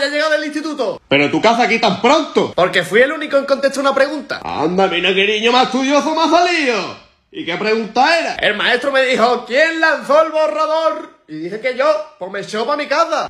ya llegado del instituto. Pero tu casa aquí tan pronto. Porque fui el único en contestar una pregunta. Anda, mira qué niño más estudioso más ha salido. ¿Y qué pregunta era? El maestro me dijo, ¿quién lanzó el borrador? Y dije que yo, pues me echó para mi casa.